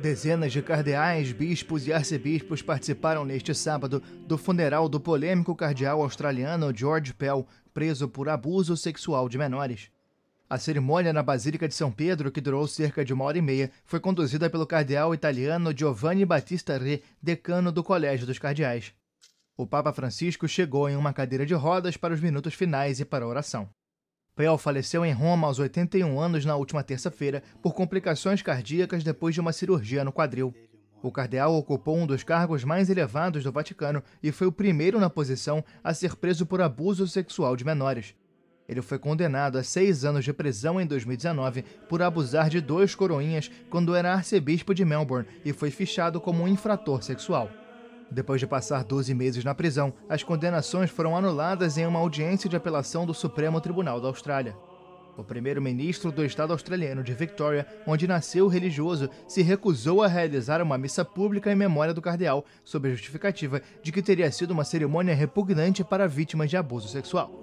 Dezenas de cardeais, bispos e arcebispos participaram neste sábado do funeral do polêmico cardeal australiano George Pell, preso por abuso sexual de menores. A cerimônia na Basílica de São Pedro, que durou cerca de uma hora e meia, foi conduzida pelo cardeal italiano Giovanni Battista Re, decano do Colégio dos Cardeais. O Papa Francisco chegou em uma cadeira de rodas para os minutos finais e para a oração. Pell faleceu em Roma aos 81 anos na última terça-feira por complicações cardíacas depois de uma cirurgia no quadril. O cardeal ocupou um dos cargos mais elevados do Vaticano e foi o primeiro na posição a ser preso por abuso sexual de menores. Ele foi condenado a seis anos de prisão em 2019 por abusar de dois coroinhas quando era arcebispo de Melbourne e foi fichado como um infrator sexual. Depois de passar 12 meses na prisão, as condenações foram anuladas em uma audiência de apelação do Supremo Tribunal da Austrália. O primeiro-ministro do estado australiano de Victoria, onde nasceu o religioso, se recusou a realizar uma missa pública em memória do cardeal, sob a justificativa de que teria sido uma cerimônia repugnante para vítimas de abuso sexual.